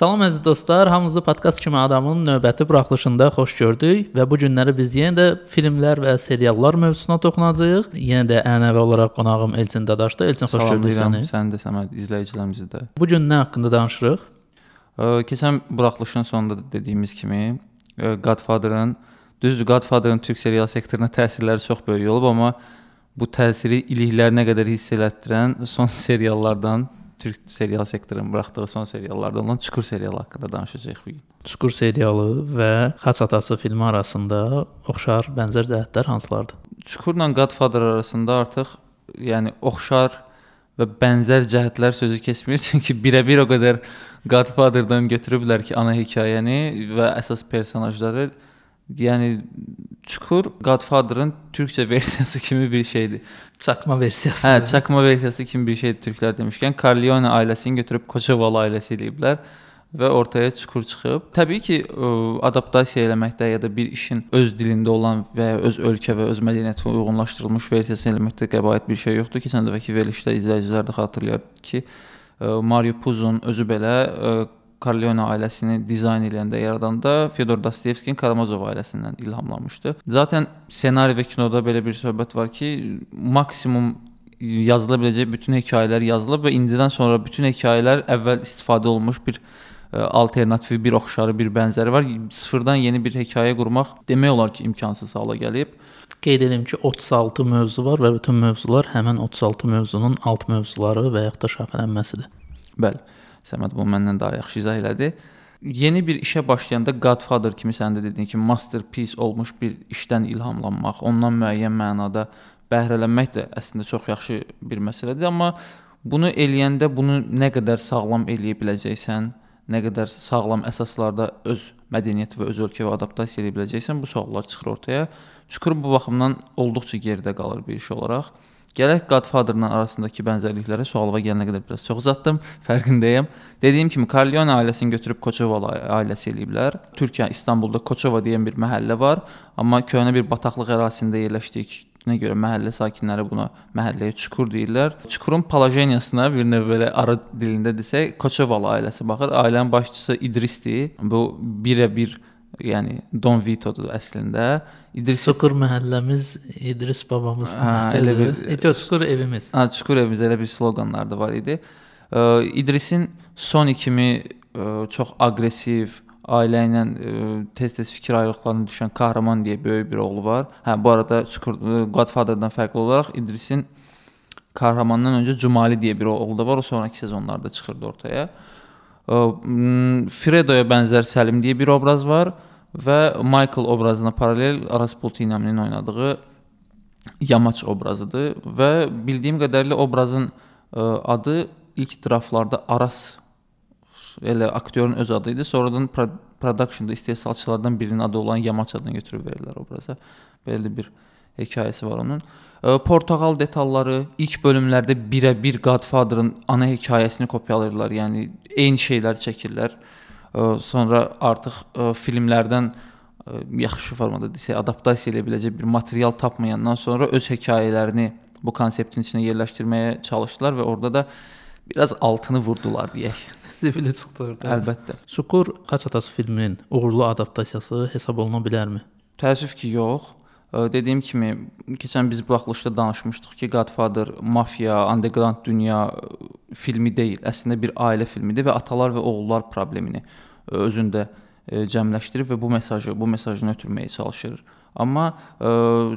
Salam əziz dostlar, hamınızı podkast kimi adamın növbəti buraxılışında xoş gördük və bu günləri biz yenə də filmlər və seriallar mövzusuna toxunacağıq. Yenə də ənənəvi olaraq qonağım Elçin Dadaşdır. Elçin xoş gəldin səni. Sən də Səməd izləyicilərimizi də. Bu gün nə haqqında danışırıq? Keçən buraxılışın sonunda dediyimiz kimi Godfather-ın düzdür, Godfather-ın Türk serial sektoruna təsirləri çox böyük olub, amma bu təsiri iliklərinə qədər hiss elətdirən son seriallardan Türk serial sektorunun buraxdığı son seriallardan olan Çukur serialı haqqında danışacağıq bu gün. Çukur serialı və Xaç atası filmi arasında oxşar bənzər cəhətlər hansılardır? Çukurla Godfather arasında artıq yəni oxşar və bənzər cəhətlər sözü keçmir, çünki birə-bir o qədər Godfather-dan götürüblər ki, ana hekayəni və əsas personajları Yəni Çukur Godfather-ın türkçə versiyası kimi bir şeydir. Çakma versiyası. Hə, çakma versiyası kimi bir şeydir türklər demişkən. Corleone ailəsini götürüb Koçovalı ailəsi eləyiblər və ortaya çukur çıxıb. Təbii ki, ə, adaptasiya eləməkdə ya da bir işin öz dilində olan və öz ölkə və öz mədəniyyətinə uyğunlaşdırılmış versiyasını eləməkdə qəbahət bir şey yoxdur. Keçən dəfəki verilişdə izləyicilər də xatırlayır ki, ə, e, Mario Puzo'nun özü belə ə, e, Corleone ailəsini dizayn edəndə, yaradanda Fyodor Dostoyevskinin Karamazov ailəsindən ilhamlanmışdı. Zaten ssenari və kinoda belə bir söhbət var ki, maksimum yazıla biləcək bütün hekayələr yazılıb və indidən sonra bütün hekayələr əvvəl istifadə olunmuş bir e, alternativi, bir oxşarı, bir bənzəri var. Sıfırdan yeni bir hekayə qurmaq demək olar ki, imkansız hala gəlib. Qeyd edim ki, 36 mövzu var və bütün mövzular həmin 36 mövzunun alt mövzuları və yaxud da şaxələnməsidir. Bəli. Səməd bunu məndən daha yaxşı izah elədi. Yeni bir işə başlayanda Godfather kimi sən də dediyin kimi masterpiece olmuş bir işdən ilhamlanmaq, ondan müəyyən mənada bəhrələnmək də əslində çox yaxşı bir məsələdir, amma bunu eləyəndə bunu nə qədər sağlam eləyə biləcəksən, nə qədər sağlam əsaslarda öz mədəniyyəti və öz ölkəyə adaptasiya edə biləcəksən, bu suallar çıxır ortaya. Çukur bu baxımdan olduqca geridə qalır bir iş olaraq. Gələk Godfather-la arasındakı bənzərliklərə sualıma gələnə qədər biraz çox uzatdım, fərqindəyəm. Dediyim kimi Corleone ailəsini götürüb Koçova ailəsi eləyiblər. Türkiyə İstanbulda Koçova deyən bir məhəllə var, amma köhnə bir bataqlıq ərazisində yerləşdiyi Nə görə məhəllə sakinləri buna məhəlləyə çukur deyirlər. Çukurun polojeniyasına bir növ belə ara dilində desək, Koçovalı ailəsi baxır. Ailənin başçısı İdrisdir. Bu birə-bir -bir yəni Don Vito'dur əslində. İdris Sukur məhəlləmiz İdris babamız. Hə, elə bir Etio Sukur evimiz. Ha, Sukur evimiz elə bir sloqanlar da var idi. Ə, İdrisin Sony kimi ə, çox aqressiv, ailə ilə tez-tez fikir ayrılıqlarına düşən Kahraman deyə böyük bir oğlu var. Hə, bu arada Sukur Godfather-dan fərqli olaraq İdrisin Kahramandan öncə Cumali deyə bir oğlu da var. O sonrakı sezonlarda çıxırdı ortaya. Ə, Fredoya bənzər Səlim deyə bir obraz var və Michael obrazına paralel Aras Pultinaminin oynadığı Yamaç obrazıdır və bildiyim qədərilə obrazın e, adı ilk draftlarda Aras elə aktyorun öz adı idi. Sonradan productionda istehsalçılardan birinin adı olan Yamaç adını götürüb verirlər obraza. Belə bir hekayəsi var onun. Portağal detalları ilk bölümlərdə birə-bir Godfather-ın ana hekayəsini kopyalayırlar. Yəni eyni şeylər çəkirlər. Sonra artıq filmlərdən yaxşı formada desə adaptasiya edə biləcək bir material tapmayandan sonra öz hekayələrini bu konseptin içinə yerləşdirməyə çalışdılar və orada da biraz altını vurdular deyək. Zibili çıxdı orada. Əlbəttə. Sukur Xaç atası filminin uğurlu adaptasiyası hesab oluna bilərmi? Təəssüf ki, yox. Dediyim kimi, keçən biz buraxılışda danışmışdıq ki, Godfather mafiya, underground dünya filmi deyil, əslində bir ailə filmidir və atalar və oğullar problemini özündə cəmləşdirir və bu mesajı, bu mesajını ötürməyə çalışır. Amma ə,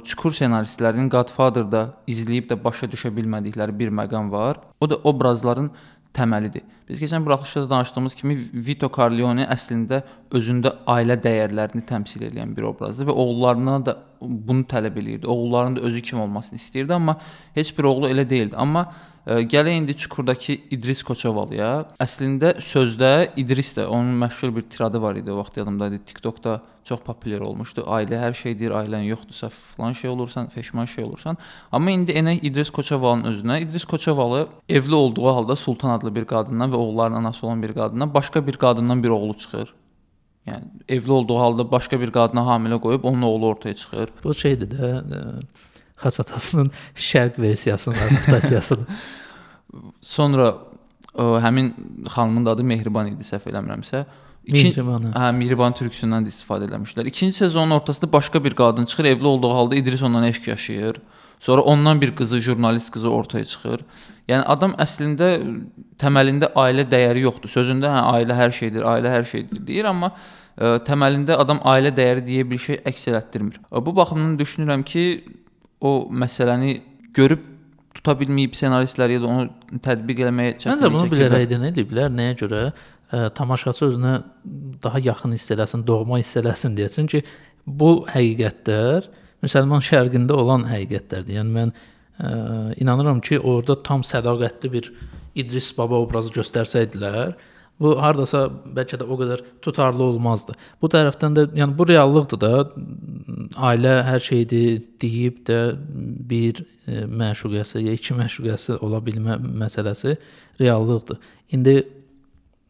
çukur ssenaristlərinin Godfather-da izləyib də başa düşə bilmədikləri bir məqam var. O da obrazların təməlidir. Biz keçən buraxılışda danışdığımız kimi Vito Corleone əslində özündə ailə dəyərlərini təmsil edən bir obrazdır və oğullarına da bunu tələb eləyirdi. Oğullarının da özü kimi olmasını istəyirdi, amma heç bir oğlu elə deyildi. Amma Gələ indi Çukurdakı İdris Koçovalıya. Əslində sözdə İdris də onun məşhur bir tiradı var idi o vaxt yadımdadır. TikTokda çox populyar olmuşdu. Ailə hər şeydir, ailən yoxdursa falan şey olursan, peşman şey olursan. Amma indi enə İdris Koçovalın özünə. İdris Koçovalı evli olduğu halda Sultan adlı bir qadından və oğullarının anası olan bir qadından başqa bir qadından bir oğlu çıxır. Yəni evli olduğu halda başqa bir qadına hamilə qoyub onun oğlu ortaya çıxır. Bu şeydir də e, Xaç atasının şərq versiyasının adaptasiyasını. Sonra ə, həmin xanımın adı Mehriban idi səhv eləmirəmsə. İki, Mehriban. Hə, Mehriban türküsündən də istifadə eləmişlər. İkinci sezonun ortasında başqa bir qadın çıxır, evli olduğu halda İdris ondan eşq yaşayır. Sonra ondan bir qızı, jurnalist qızı ortaya çıxır. Yəni adam əslində təməlində ailə dəyəri yoxdur. Sözündə hə ailə hər şeydir, ailə hər şeydir deyir, amma ə, e, təməlində adam ailə dəyəri deyə bir şey əks etdirmir. E, bu baxımdan düşünürəm ki, o məsələni görüb tuta bilməyib ssenaristlər ya da onu tətbiq eləməyə çətinlik çəkirlər. Məncə bunu bilərək də nə ediblər, nəyə görə ə, tamaşaçı özünə daha yaxın hiss eləsin, doğma hiss eləsin deyə. Çünki bu həqiqətlər müsəlman şərqində olan həqiqətlərdir. Yəni mən ə, inanıram ki, orada tam sədaqətli bir İdris baba obrazı göstərsəydilər, Bu hardasa bəlkə də o qədər tutarlı olmazdı. Bu tərəfdən də, yəni bu reallıqdır da. Ailə hər şeydir deyib də bir e, məşuqəsi ya iki məşuqəsi ola bilmə məsələsi reallıqdır. İndi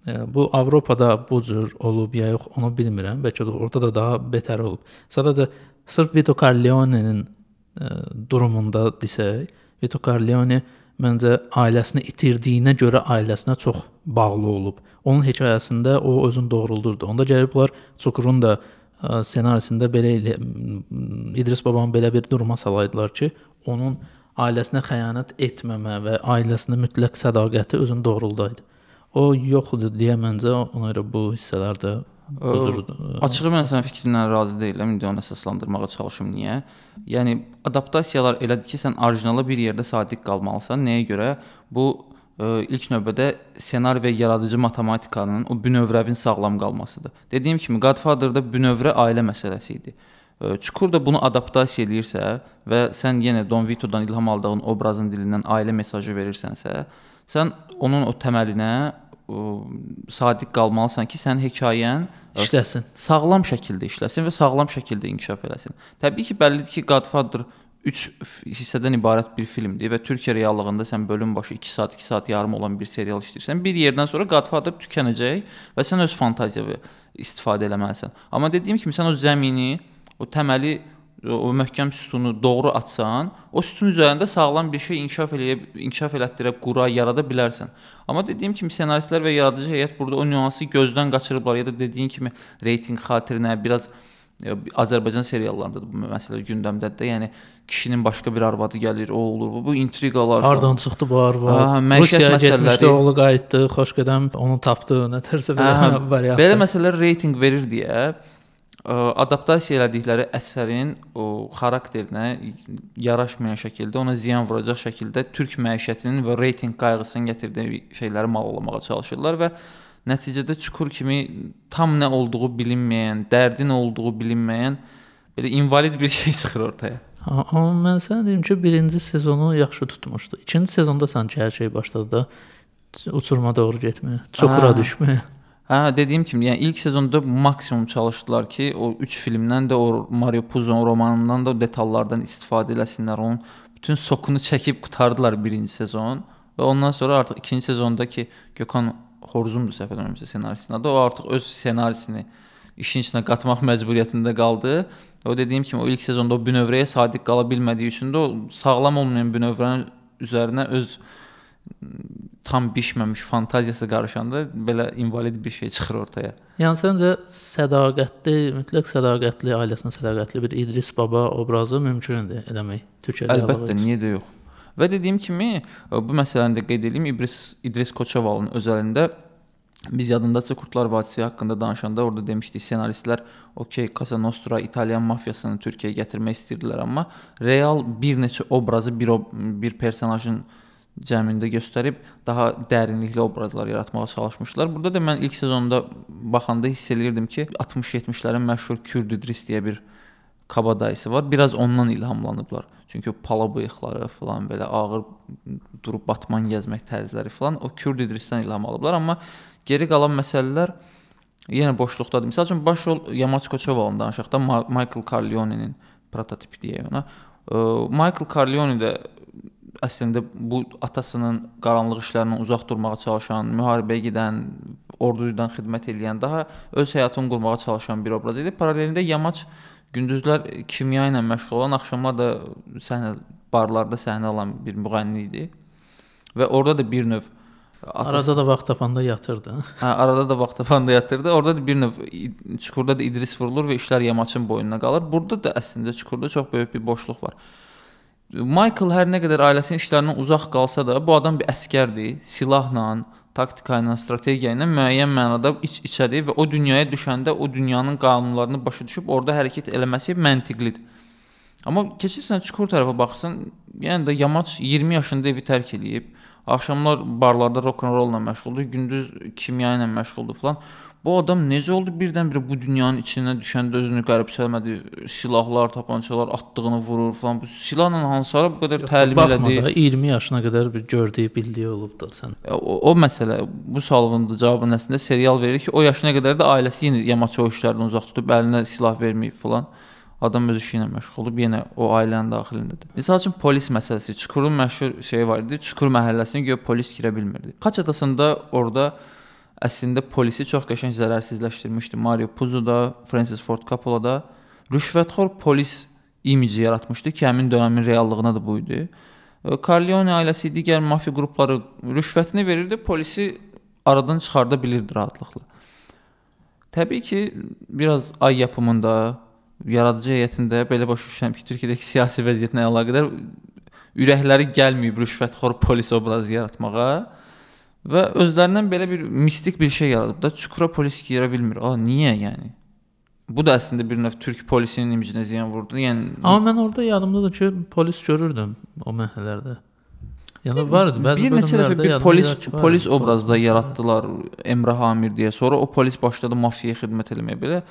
e, bu Avropada bu cür olub ya yox, onu bilmirəm. Bəlkə də orada da daha betər olub. Sadəcə sırf Vito Corleone-nin e, durumunda desək, Vito Corleone-nin məncə ailəsini itirdiyinə görə ailəsinə çox bağlı olub. Onun hekayəsində o özünü doğruldurdu. Onda gəlib bunlar Çukurun da ə, e, ssenarisində belə ilə, İdris babanı belə bir duruma salaydılar ki, onun ailəsinə xəyanət etməmə və ailəsinə mütləq sədaqəti özünü doğruldaydı. O yoxdur deyə məncə ona görə bu hissələrdə Özür, açığı mən sənin fikrindən razı deyiləm. İndi onu əsaslandırmağa çalışım niyə? Yəni adaptasiyalar elədir ki, sən orijinala bir yerdə sadiq qalmalısan. Nəyə görə? Bu ə, e, ilk növbədə ssenari və yaradıcı matematikanın o bünövrəvin sağlam qalmasıdır. Dediyim kimi Godfather-da bünövrə ailə məsələsi idi. E, Çukur da bunu adaptasiya eləyirsə və sən yenə Don Vito-dan ilham aldığın obrazın dilindən ailə mesajı verirsənsə, sən onun o təməlinə sadiq qalmalısan ki, sənin hekayən işləsin. Sağlam şəkildə işləsin və sağlam şəkildə inkişaf eləsin. Təbii ki, bəllidir ki, Godfather 3 hissədən ibarət bir filmdir və Türkiyə reallığında sən bölüm başı 2 saat, 2 saat yarım olan bir serial işləyirsən. Bir yerdən sonra Godfather tükənəcək və sən öz fantaziyanı istifadə eləməlisən. Amma dediyim kimi sən o zəmini, o təməli o möhkəm sütunu doğru açsan, o sütun üzərində sağlam bir şey inkişaf eləyə inkişaf elətdirə, qura, yarada bilərsən. Amma dediyim kimi ssenaristlər və yaradıcı heyət burada o nüansı gözdən qaçırıblar ya da dediyin kimi reytinq xatirinə biraz e, Azərbaycan seriallarında da bu məsələ gündəmdədir də. Yəni kişinin başqa bir arvadı gəlir, o olur, bu, bu intriqalar. Hardan çıxdı bu arvad? Hə, məişət məsələləri. Oğlu qayıtdı, xoş qədəm, onu tapdı, nə tərsə belə hə, variant. Belə məsələlər reytinq verir deyə adaptasiya elədikləri əsərin o xarakterinə yaraşmayan şəkildə, ona ziyan vuracaq şəkildə türk məişətinin və reytinq qayğısının gətirdiyi şeyləri mallamağa çalışırlar və nəticədə çukur kimi tam nə olduğu bilinməyən, dərdin olduğu bilinməyən belə invalid bir şey çıxır ortaya. Ha, amma mən sənə deyim ki, birinci sezonu yaxşı tutmuşdu. İkinci sezonda sanki hər şey başladı da uçuruma doğru getməyə, çukura hə. düşməyə. Hə, dediyim kimi, yəni ilk sezonda maksimum çalışdılar ki, o 3 filmdən də o Mario Puzo'nun romanından da o detallardan istifadə eləsinlər. Onun bütün sokunu çəkib qutardılar birinci sezon və ondan sonra artıq ikinci sezonda ki, Gökhan Xorzumdur səhv eləmirəmsə ssenaristin adı, o artıq öz ssenarisini işin içinə qatmaq məcburiyyətində qaldı. O dediyim kimi, o ilk sezonda o bünövrəyə sadiq qala bilmədiyi üçün də o sağlam olmayan bünövrənin üzərinə öz tam bişməmiş fantaziyası qarışanda belə invalid bir şey çıxır ortaya. Yəni səncə sədaqətli, mütləq sədaqətli, ailəsinə sədaqətli bir İdris baba obrazı mümkündür eləmək Türkiyədə. Əlbəttə, niyə də yox. Və dediyim kimi e, bu məsələni də qeyd edeyim İdris İdris Koçovalın özəlində biz yadındadırsa Kurtlar Vadisi haqqında danışanda orada demişdik ssenaristlər okey Casa Nostra İtalyan mafiyasını Türkiyəyə gətirmək istəyirdilər amma real bir neçə obrazı bir bir personajın cəmində göstərib daha dərinlikli obrazlar yaratmağa çalışmışlar. Burada da mən ilk sezonda baxanda hiss eləyirdim ki, 60-70-lərin məşhur Kürd İdris deyə bir kaba dayısı var. Biraz ondan ilhamlanıblar. Çünki o pala bıyıqları falan belə ağır durub batman gəzmək tərzləri falan o Kürd İdrisdən ilham alıblar, amma geri qalan məsələlər yenə boşluqdadır. Məsəl üçün baş rol Yamaç Koçovalın danışaq da Michael Corleone-nin prototipi deyək ona. Michael Corleone də əslində bu atasının qaranlıq işlərindən uzaq durmağa çalışan, müharibəyə gedən, ordudan xidmət edən, daha öz həyatını qurmağa çalışan bir obraz idi. Paralelində Yamaç gündüzlər kimya ilə məşğul olan, axşamlar da səhnə barlarda səhnə alan bir müğənni idi. Və orada da bir növ Atası, arada da vaxt tapanda yatırdı. Hə, arada da vaxt tapanda yatırdı. Orada da bir növ çukurda da İdris vurulur və işlər Yamaçın boynuna qalır. Burada da əslində çukurda çox böyük bir boşluq var. Michael hər nə qədər ailəsinin işlərindən uzaq qalsa da, bu adam bir əskərdir, silahla, taktika ilə, strategiya ilə müəyyən mənada iç-içədir və o dünyaya düşəndə o dünyanın qanunlarını başa düşüb orada hərəkət eləməsi məntiqlidir. Amma keçirsən çukur tərəfə baxsan, yəni də Yamaç 20 yaşında evi tərk eləyib. Axşamlar barlarda rock-n-rolla məşğuldur, gündüz kimya ilə məşğuldur falan. Bu adam necə oldu birdən-birə bu dünyanın içinə düşəndə özünü qəribsələmədi, silahlar, tapançalar atdığını vurur falan. Bu silahla hansılara bu qədər Yox, təlim elədi? Da, 20 yaşına qədər bir gördüyü, bildiyi olub da sən. O, o məsələ, bu sualın da cavabını əslində serial verir ki, o yaşına qədər də ailəsi yenə yamaçı o işlərdən uzaq tutub, əlinə silah verməyib falan. Adam öz işi ilə məşğul olub, yenə o ailənin daxilindədir. Məsəl üçün polis məsələsi, Çukurun məşhur şeyi var idi. Çukur məhəlləsinə görə polis girə bilmirdi. Xaç adasında orada əslində polisi çox qəşəng zərərsizləşdirmişdi. Mario Puzo da, Francis Ford Coppola da rüşvətxor polis imici yaratmışdı ki, həmin dövrün reallığına da bu idi. E, Corleone ailəsi digər mafiya qrupları rüşvətini verirdi, polisi aradan çıxarda bilirdi rahatlıqla. Təbii ki, biraz ay yapımında, yaradıcı heyətində belə başa düşürəm ki, Türkiyədəki siyasi vəziyyətlə əlaqədar ürəkləri gəlməyib rüşvətxor polis obrazı yaratmağa. Və özlərindən belə bir mistik bir şey yaradıb da çukura polis girə bilmir. A niyə yəni? Bu da əslində bir növ türk polisinin imicinə ziyan vurdu. Yəni Amma mən orada yadımdadır ki, polis görürdüm o məhəllələrdə. Yəni var idi. Bəzi bir neçə dəfə bir polis polis obrazı da yaratdılar. Emrah Amir deyə. Sonra o polis başladı mafiyaya xidmət eləməyə belə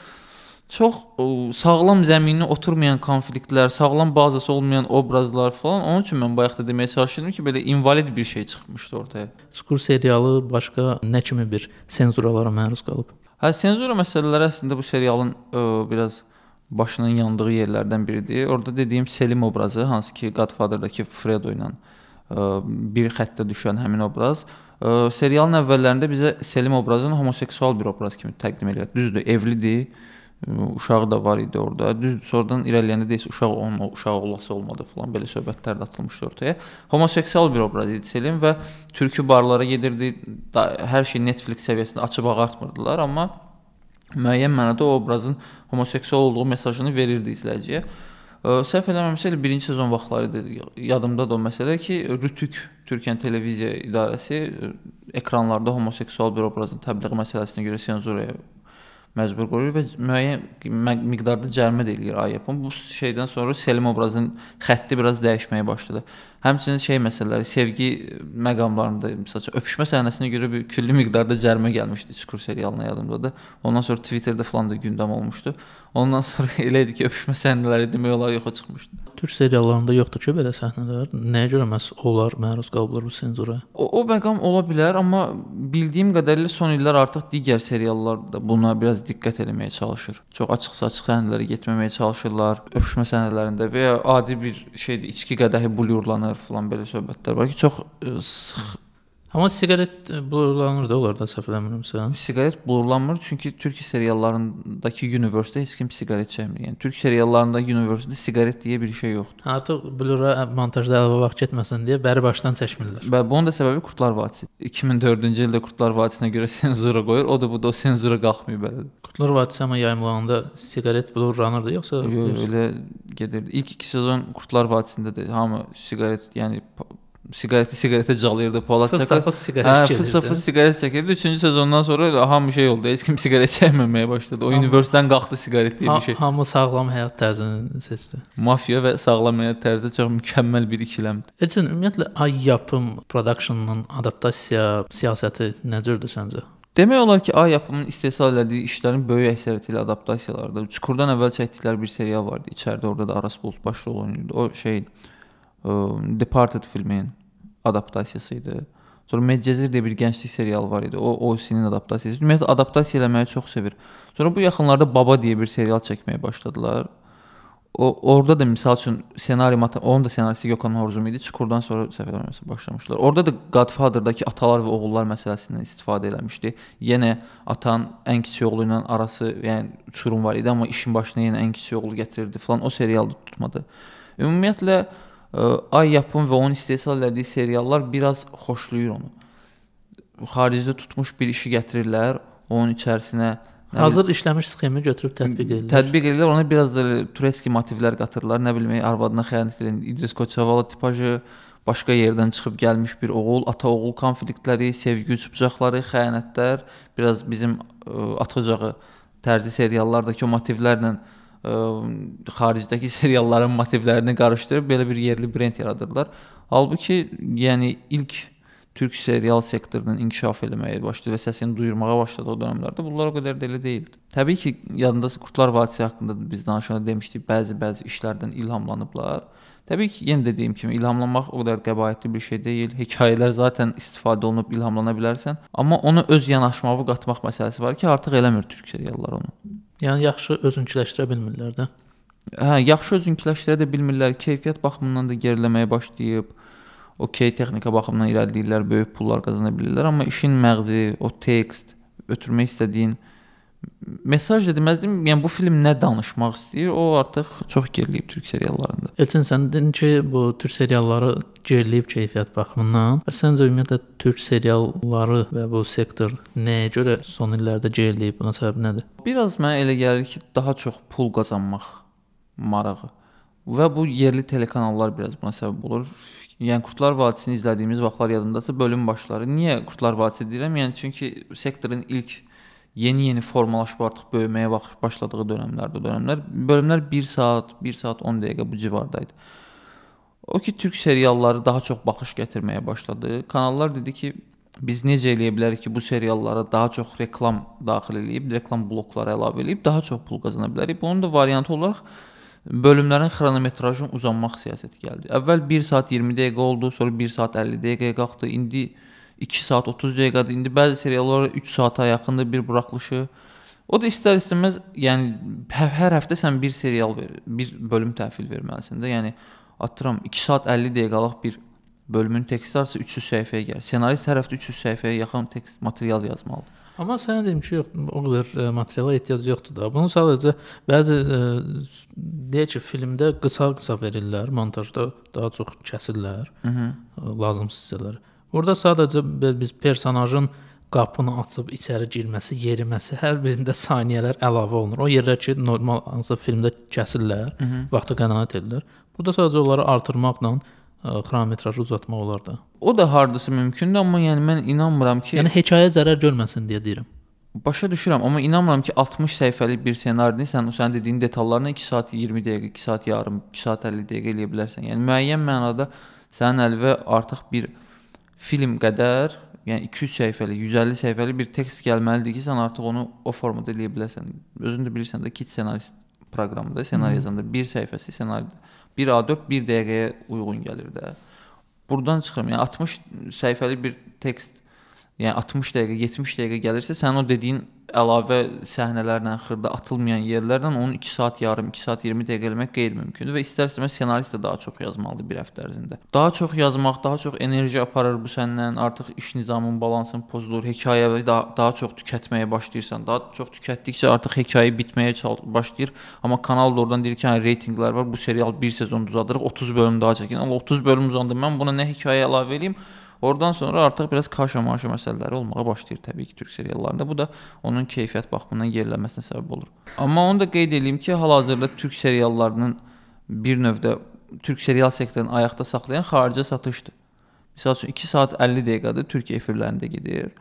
çox ə, e, sağlam zəmininə oturmayan konfliktlər, sağlam bazası olmayan obrazlar falan. Onun üçün mən bayaq da deməyə çalışırdım ki, belə invalid bir şey çıxmışdı ortaya. Skur serialı başqa nə kimi bir senzuralara məruz qalıb? Hə, senzura məsələləri əslində bu serialın ə, e, biraz başının yandığı yerlərdən biridir. Orda dediyim Selim obrazı, hansı ki Godfather-dakı Fredo ilə ə, e, bir xəttə düşən həmin obraz ə, serialın əvvəllərində bizə Selim obrazını homoseksual bir obraz kimi təqdim edir. Düzdür, evlidir Yəni uşağı da var idi orada. Düzdür, sonradan irəliləyəndə deyəsə uşaq onun uşaq olası olmadı falan belə söhbətlər də atılmışdı ortaya. Homoseksual bir obraz idi Selim və türkü barlara gedirdi. Da, hər şey Netflix səviyyəsində açıb ağartmırdılar, amma müəyyən mənada o obrazın homoseksual olduğu mesajını verirdi izləyiciyə. Səhv eləməmsə elə birinci sezon vaxtları idi. Yadımda da o məsələ ki, Rütük Türkiyənin televiziya idarəsi ekranlarda homoseksual bir obrazın təbliğ məsələsinə görə senzuraya məcbur qoyur və müəyyən miqdarda cərimə də eləyir Ayapon. Bu şeydən sonra Selim obrazının xətti biraz dəyişməyə başladı. Həmçinin şey məsələləri, sevgi məqamlarında, məsələn, öpüşmə səhnəsinə görə bir külli miqdarda cərimə gəlmişdi Çukur serialına yadımdadır. Ondan sonra Twitterdə falan da gündəm olmuşdu. Ondan sonra elə idi ki, öpüşmə səhnələri demək olar yoxa çıxmışdı. Türk seriallarında yoxdur ki, belə səhnələr. Nəyə görə məhz onlar məruz qalıblar bu senzura? O, o məqam ola bilər, amma bildiyim qədərilə son illər artıq digər seriallar da buna biraz diqqət eləməyə çalışır. Çox açıq-saçıq səhnələrə getməməyə çalışırlar. Öpüşmə səhnələrində və ya adi bir şeydir, içki qədəhi bulyurlanır falan belə söhbətlər var ki, çox e, sıx Amma siqaret e, blurlanır da onlarda səhv eləmirəmsə. Siqaret blurlanmır çünki türk seriallarındakı universe-də heç kim siqaret çəkmir. Yəni türk seriallarında universe-də siqaret deyə bir şey yoxdur. Artıq blura montajda əlavə vaxt getməsin deyə bəri başdan çəkmirlər. Və bunun da səbəbi Qurtlar Vadisi. 2004-cü ildə Qurtlar Vadisinə görə senzura qoyur. O da bu da o senzura qalxmıyor belə. Qurtlar Vadisi amma yayımlananda siqaret blurlanırdı yoxsa yox, elə gedirdi. İlk 2 sezon Qurtlar Vadisində də hamı siqaret, yəni siqareti siqaretə cıqlayırdı, Polad çəkirdi. Fısafı siqaret hə, çəkirdi. Fısafı siqaret çəkirdi. Üçüncü sezondan sonra elə hamı şey oldu. Heç kim siqaret çəkməməyə başladı. O hamı, universitetdən qalxdı siqaret deyə bir şey. Hamı sağlam həyat tərzini seçdi. Mafiya və sağlam həyat tərzi çox mükəmməl bir ikiləmdir. Elçin, ümumiyyətlə ay yapım productionun adaptasiya siyasəti necürdür səncə? Demək olar ki, A yapımının istehsal elədiyi işlərin böyük əksəriyyəti ilə adaptasiyalardır. Çukurdan əvvəl çəkdikləri bir seriya vardı. İçəridə orada da Aras Bulut başrol oynayırdı. O şey Departed filminin adaptasiyası idi. Sonra Medcezir deyə bir gənclik serialı var idi. O OC-nin adaptasiyası. Ümumiyyətlə adaptasiya eləməyi çox sevir. Sonra bu yaxınlarda Baba deyə bir serial çəkməyə başladılar. O orada da misal üçün senari onun da ssenaristi Gökhan Horzum idi. Çukurdan sonra səhvləmirəmsə başlamışlar. Orada da Godfather-dakı atalar və oğullar məsələsindən istifadə eləmişdi. Yenə atan ən kiçik oğlu ilə arası, yəni uçurum var idi, amma işin başına yenə ən kiçik oğlu gətirirdi falan. O serial da tutmadı. Ümumiyyətlə Ay Yapım və onun istehsal elədiyi seriallar biraz xoşlayır onu. Xaricdə tutmuş bir işi gətirirlər, onun içərisinə Hazır bil, işləmiş sxemi götürüb tətbiq edirlər. Tətbiq edirlər, ona biraz da tureski motivlər qatırlar, nə bilmək, arvadına xəyanət edən İdris Koçovalı tipajı, başqa yerdən çıxıb gəlmiş bir oğul, ata-oğul konfliktləri, sevgi uçbucaqları, xəyanətlər, biraz bizim ə, ata ocağı tərzi seriallardakı motivlərlə ə, xaricdəki serialların motivlərini qarışdırıb belə bir yerli brend yaradırlar. Halbuki, yəni ilk türk serial sektorunun inkişaf eləməyə başladı və səsini duyurmağa başladı o dövrlərdə. Bunlar o qədər də elə deyildi. Təbii ki, yadındasa Qurtlar Vadisi haqqında biz danışanda demişdik, bəzi-bəzi işlərdən ilhamlanıblar. Təbii ki, yenə də dediyim kimi ilhamlanmaq o qədər qəbaətli bir şey deyil. Hekayələr zaten istifadə olunub ilhamlana bilərsən, amma ona öz yanaşmanı qatmaq məsələsi var ki, artıq eləmir türk serialları onu. Yəni yaxşı özünküləşdirə bilmirlər də. Hə, yaxşı özünküləşdirə də bilmirlər. Keyfiyyət baxımından da geriləməyə başlayıb okey texnika baxımından irəliləyirlər, böyük pullar qazana bilirlər, amma işin məğzi, o tekst, ötürmək istədiyin mesaj da deməzdim. Yəni bu film nə danışmaq istəyir, o artıq çox gerilib türk seriallarında. Elçin sən dedin ki, bu türk serialları gerilib keyfiyyət baxımından. Bəs səncə ümumiyyətlə türk serialları və bu sektor nəyə görə son illərdə gerilib? Buna səbəb nədir? Biraz mənə elə gəlir ki, daha çox pul qazanmaq marağı Və bu yerli telekanallar biraz buna səbəb olur. Yəni Qurtlar Vadisini izlədiyimiz vaxtlar yadındadırsa, bölüm başları. Niyə Qurtlar Vadisi deyirəm? Yəni çünki sektorun ilk yeni-yeni formalaşıb artıq böyüməyə başladığı dövrlərdə dövrlər bölümlər 1 saat, 1 saat 10 dəqiqə bu civardaydı. O ki türk serialları daha çox baxış gətirməyə başladı. Kanallar dedi ki, biz necə eləyə bilərik ki, bu seriallara daha çox reklam daxil eləyib, reklam blokları əlavə eləyib daha çox pul qazana bilərik. Bunun da variantı olaraq bölümlərin xronometrajının uzanmaq siyasəti gəldi. Əvvəl 1 saat 20 dəqiqə oldu, sonra 1 saat 50 dəqiqəyə qalxdı. İndi 2 saat 30 dəqiqədir. İndi bəzi seriallara 3 saata yaxındır bir buraxılışı. O da istər-istəməz, yəni hə, hər həftə sən bir serial ver, bir bölüm təhvil verməlisən də. Yəni atıram 2 saat 50 dəqiqəlik bir bölümün teksti arası 300 səhifəyə gəlir. Ssenarist hər həftə 300 səhifəyə yaxın tekst material yazmalıdır. Amma sənə deyim ki, yox, o qədər e, materiala ehtiyac yoxdur da. Bunu sadəcə bəzi ə, e, deyək ki, filmdə qısa-qısa verirlər, montajda daha çox kəsirlər, Hı -hı. E, lazım hissələr. Burada sadəcə biz personajın qapını açıb içəri girməsi, yeriməsi hər birində saniyələr əlavə olunur. O yerlər ki, normal hansısa filmdə kəsirlər, Hı -hı. vaxta qənaət edirlər. Burada sadəcə onları artırmaqla xronometrajı uzatmaq olardı. O da hardasa mümkündür, amma yəni mən inanmıram ki, yəni hekayə zərər görməsin deyə deyirəm. Başa düşürəm, amma inanmıram ki, 60 səhifəlik bir ssenarini sən o sənin dediyin detallarına 2 saat 20 dəqiqə, 2 saat yarım, 2 saat 50 dəqiqə eləyə bilərsən. Yəni müəyyən mənada sənin əlvə artıq bir film qədər, yəni 200 səhifəlik, 150 səhifəlik bir tekst gəlməlidir ki, sən artıq onu o formada eləyə biləsən. Özün də bilirsən də ki, ssenarist proqramında ssenari yazanda bir səhifəsi ssenaridir 1 A4 1 dəqiqəyə uyğun gəlir də. Burdan çıxıram. Yəni 60 səhifəlik bir tekst yəni 60 dəqiqə, 70 dəqiqə gəlirsə, sənin o dediyin əlavə səhnələrlə, xırda atılmayan yerlərlə onu 2 saat yarım, 2 saat 20 dəqiqə eləmək qeyri-mümkündür və istər-istəməz ssenarist də daha çox yazmalıdır bir həftə ərzində. Daha çox yazmaq, daha çox enerji aparır bu səndən, artıq iş nizamın balansın pozulur, hekayə daha, daha çox tükətməyə başlayırsan. Daha çox tükətdikcə artıq hekayə bitməyə başlayır. Amma kanal da oradan deyir ki, hə, reytinqlər var. Bu serial bir sezon uzadırıq, 30 bölüm daha çəkin. Amma 30 bölüm uzandı. Mən buna nə hekayə əlavə eləyim? Oradan sonra artıq biraz kaşa-maşa məsələləri olmağa başlayır təbii ki, türk seriallarında. Bu da onun keyfiyyət baxımından yerlənməsinə səbəb olur. Amma onu da qeyd edeyim ki, hal-hazırda türk seriallarının bir növdə türk serial sektorunu ayaqda saxlayan xaricə satışdır. Məsəl üçün 2 saat 50 dəqiqədir Türkiyə efirlərində gedir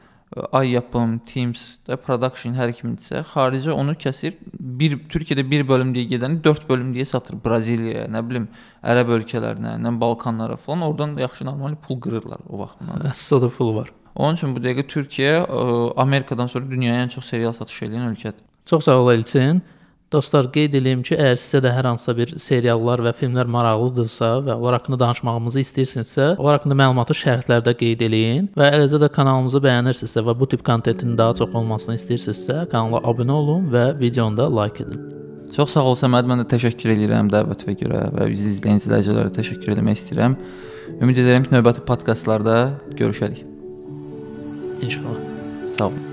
ay yapım, Teams, production hər kimindirsə, xaricə onu kəsir. Bir Türkiyədə 1 bölüm deyə gedəni 4 bölüm deyə satır Braziliyaya, nə bilim, ərəb ölkələrinə, nə Balkanlara falan. Oradan da yaxşı normal pul qırırlar o vaxtdan. Əssasda hə, da pul var. Onun üçün bu dəqiqə Türkiyə ə, e, Amerikadan sonra dünyaya ən çox serial satış edən ölkədir. Çox sağ ol Elçin. Dostlar, qeyd edeyim ki, əgər sizə də hər hansısa bir seriallar və filmlər maraqlıdırsa və onlar haqqında danışmağımızı istəyirsinizsə, onlar haqqında məlumatı şərhlərdə qeyd eləyin və eləcə də kanalımızı bəyənirsinizsə və bu tip kontentin daha çox olmasını istəyirsinizsə, kanala abunə olun və videonu da like edin. Çox sağ ol Səməd, mən də təşəkkür edirəm dəvətinə görə və bizi izləyən izləyicilərə təşəkkür etmək istəyirəm. Ümid edirəm ki, növbəti podkastlarda görüşərik. İnşallah. Sağ olun.